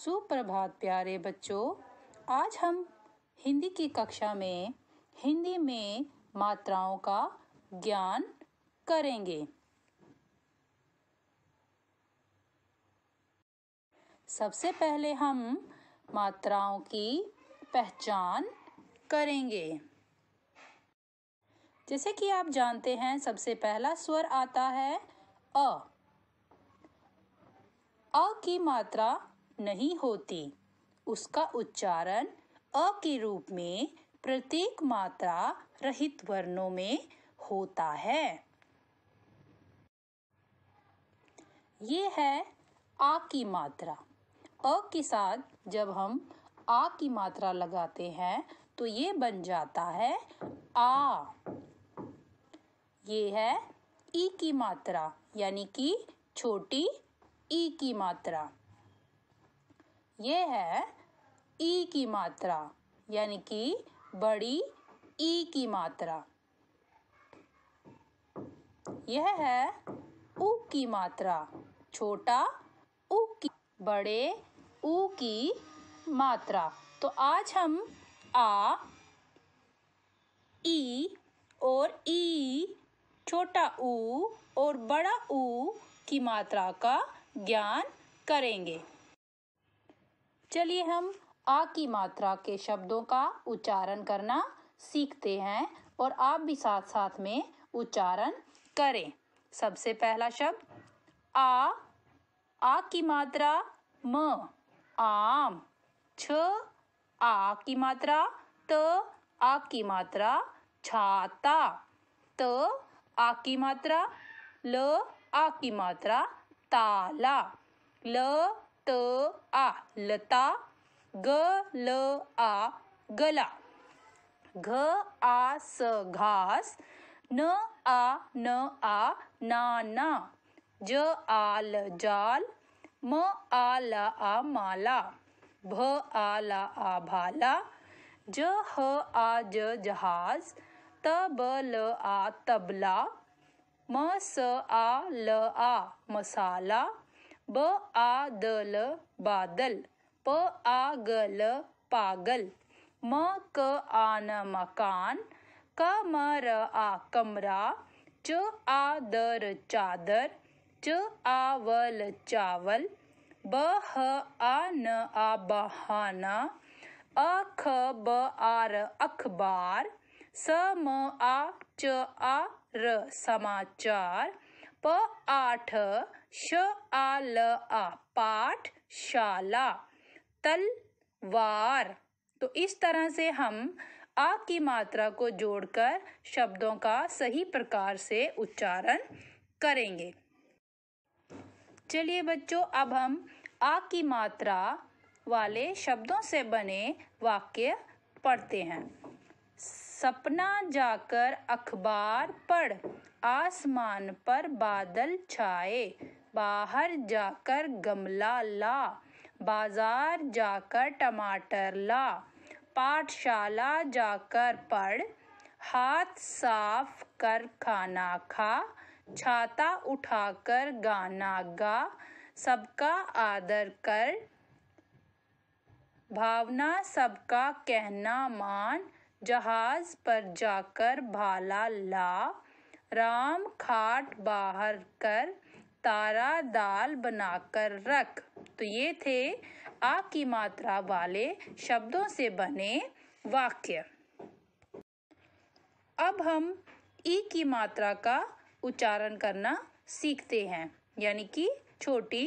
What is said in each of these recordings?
सुप्रभात प्यारे बच्चों आज हम हिंदी की कक्षा में हिंदी में मात्राओं का ज्ञान करेंगे सबसे पहले हम मात्राओं की पहचान करेंगे जैसे कि आप जानते हैं सबसे पहला स्वर आता है अ अ की मात्रा नहीं होती उसका उच्चारण अ के रूप में प्रत्येक मात्रा रहित वर्णों में होता है ये है आ की मात्रा अ के साथ जब हम आ की मात्रा लगाते हैं तो ये बन जाता है आ ये है ई की मात्रा यानी कि छोटी ई की मात्रा ये है ई की मात्रा यानी कि बड़ी ई की मात्रा यह है उ की मात्रा छोटा उ की बड़े उ की मात्रा तो आज हम आ ई और ई छोटा ऊ और बड़ा ऊ की मात्रा का ज्ञान करेंगे चलिए हम आ की मात्रा के शब्दों का उच्चारण करना सीखते हैं और आप भी साथ साथ में उच्चारण करें सबसे पहला शब्द आ आ की मात्रा म आम छ आ की मात्रा त आ की मात्रा छाता त आ की मात्रा ल आ की मात्रा ताला ल त आ लता ग ल आ गला घ आ स घास न आ न आ नाना ज आ ल जाल म आ ल आ माला भ आ ल आ भाला ज ह आ ज जहाज त ब ल आ तबला म स आ ल आ मसाला ब आ द ल बादल प आ ग ल पागल म क आ न मकान क म र आ कमरा च आ द र चादर च आ व ल चावल ब ह आ न आ बहाना अ ख ब आ र अखबार स म आ च आ र समाचार प आठ श आ ल आ पाठशाला तलवार तो इस तरह से हम आ की मात्रा को जोड़कर शब्दों का सही प्रकार से उच्चारण करेंगे चलिए बच्चों अब हम आ की मात्रा वाले शब्दों से बने वाक्य पढ़ते हैं सपना जाकर अखबार पढ़ आसमान पर बादल छाए बाहर जाकर गमला ला बाजार जाकर टमाटर ला पाठशाला जाकर पढ़ हाथ साफ कर खाना खा छाता उठाकर गाना गा सबका आदर कर भावना सबका कहना मान जहाज पर जाकर भाला ला राम खाट बाहर कर तारा दाल बनाकर रख तो ये थे आ की मात्रा वाले शब्दों से बने वाक्य अब हम ई की मात्रा का उच्चारण करना सीखते हैं यानी कि छोटी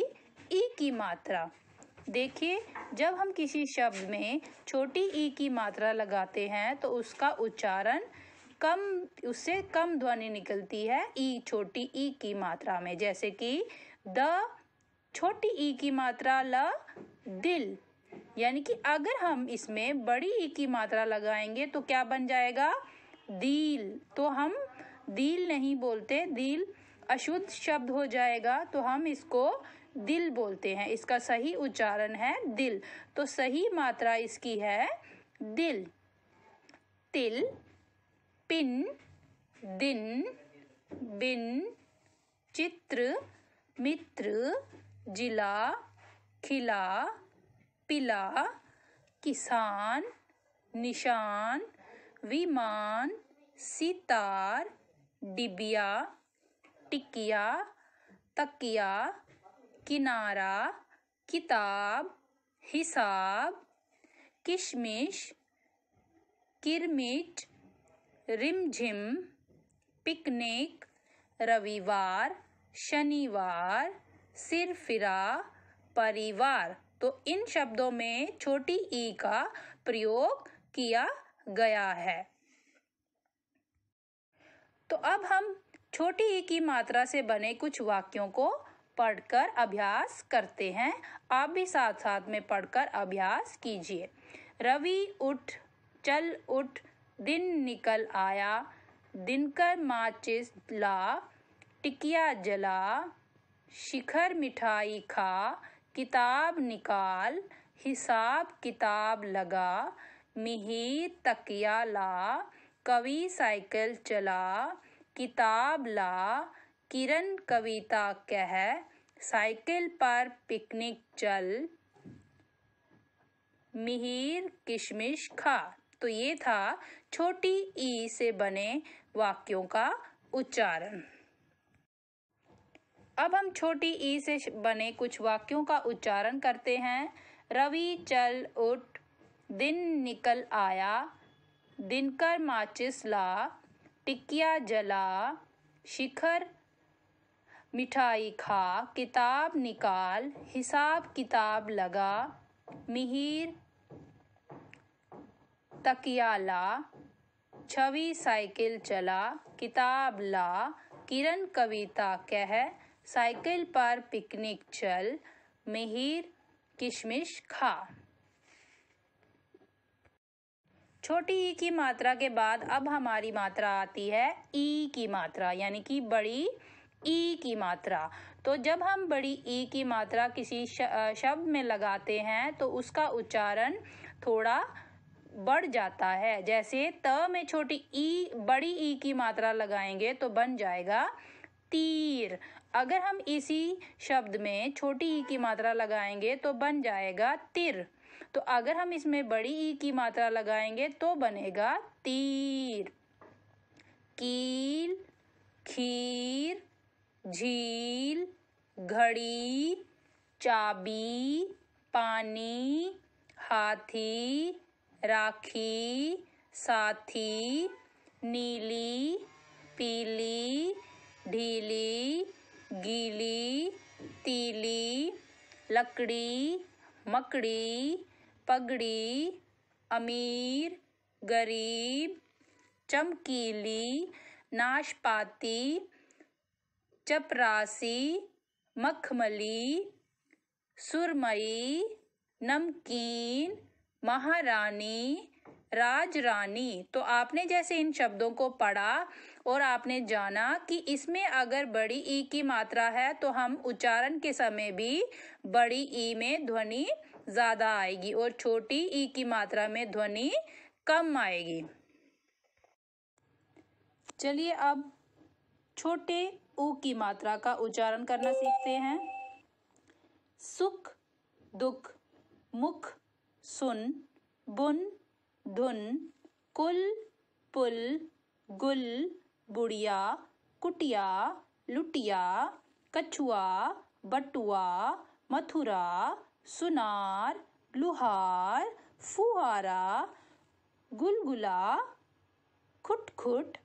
ई की मात्रा देखिए जब हम किसी शब्द में छोटी ई की मात्रा लगाते हैं तो उसका उच्चारण कम उससे कम ध्वनि निकलती है ई छोटी ई की मात्रा में जैसे कि द छोटी ई की मात्रा ल दिल यानी कि अगर हम इसमें बड़ी ई की मात्रा लगाएंगे तो क्या बन जाएगा दिल तो हम दिल नहीं बोलते दिल अशुद्ध शब्द हो जाएगा तो हम इसको दिल बोलते हैं इसका सही उच्चारण है दिल तो सही मात्रा इसकी है दिल तिल पिन दिन बिन चित्र मित्र जिला खिला पिला किसान निशान विमान सितार डिबिया टिकिया तकिया किनारा किताब हिसाब किशमिश किरमिट रिमझिम पिकनिक रविवार शनिवार सिरफिरा परिवार तो इन शब्दों में छोटी ई का प्रयोग किया गया है तो अब हम छोटी ई की मात्रा से बने कुछ वाक्यों को पढ़कर अभ्यास करते हैं आप भी साथ साथ में पढ़कर अभ्यास कीजिए रवि उठ चल उठ दिन निकल आया दिनकर माचिस ला टिकिया जला शिखर मिठाई खा किताब निकाल हिसाब किताब लगा मिही तकिया ला कवि साइकिल चला किताब ला किरण कविता कह साइकिल पर पिकनिक चल मिहिर किशमिश खा तो ये था छोटी ई से बने वाक्यों का उच्चारण अब हम छोटी ई से बने कुछ वाक्यों का उच्चारण करते हैं रवि चल उठ दिन निकल आया दिनकर माचिस ला टिकिया जला शिखर मिठाई खा किताब निकाल हिसाब किताब लगा मिहिर तकिया ला छवि साइकिल चला किताब ला किरण कविता कह साइकिल पर पिकनिक चल मिहिर किशमिश खा छोटी ई की मात्रा के बाद अब हमारी मात्रा आती है ई की मात्रा यानी कि बड़ी ई की मात्रा तो जब हम बड़ी ई की मात्रा किसी शब्द में लगाते हैं तो उसका उच्चारण थोड़ा बढ़ जाता है जैसे त में छोटी ई बड़ी ई की मात्रा लगाएंगे तो बन जाएगा तीर अगर हम इसी शब्द में छोटी ई की मात्रा लगाएंगे तो बन जाएगा तिर तो अगर हम इसमें बड़ी ई की मात्रा लगाएंगे तो बनेगा तीर कील खीर झील घड़ी चाबी पानी हाथी राखी साथी नीली पीली ढीली गीली तीली लकड़ी मकड़ी पगड़ी अमीर गरीब चमकीली नाशपाती चपरासी मखमली सुरमई नमकीन महारानी राज रानी तो आपने जैसे इन शब्दों को पढ़ा और आपने जाना कि इसमें अगर बड़ी ई की मात्रा है तो हम उच्चारण के समय भी बड़ी ई में ध्वनि ज्यादा आएगी और छोटी ई की मात्रा में ध्वनि कम आएगी चलिए अब छोटे ऊ की मात्रा का उच्चारण करना सीखते हैं सुख दुख मुख सुन बुन धुन कुल पुल गुल बुढ़िया कुटिया लुटिया कछुआ बटुआ मथुरा सुनार लुहार फुहारा गुलगुला खुटखुट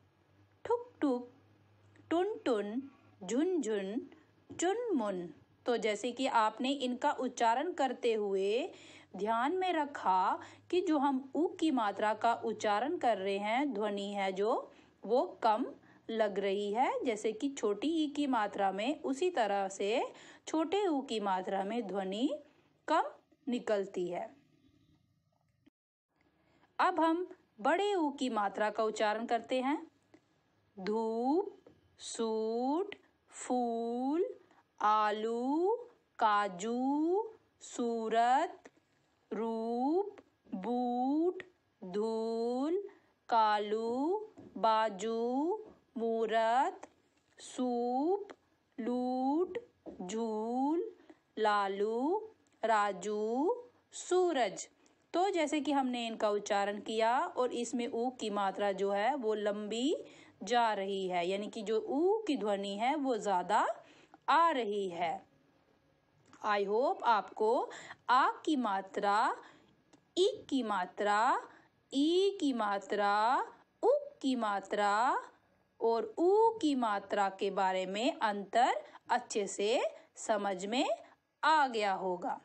ठुक ठुक टुन टुन झुनझुन चुनमुन तो जैसे कि आपने इनका उच्चारण करते हुए ध्यान में रखा कि जो हम ऊ की मात्रा का उच्चारण कर रहे हैं ध्वनि है जो वो कम लग रही है जैसे कि छोटी ई की मात्रा में उसी तरह से छोटे ऊ की मात्रा में ध्वनि कम निकलती है अब हम बड़े ऊ की मात्रा का उच्चारण करते हैं धूप सूट फूल आलू काजू सूरत रूप बूट धूल कालू बाजू मूरत सूप लूट झूल लालू राजू सूरज तो जैसे कि हमने इनका उच्चारण किया और इसमें ऊ की मात्रा जो है वो लंबी जा रही है यानी कि जो ऊ की ध्वनि है वो ज़्यादा आ रही है आई होप आपको आ की मात्रा ई e की मात्रा ई e की मात्रा उ की मात्रा और उ की मात्रा के बारे में अंतर अच्छे से समझ में आ गया होगा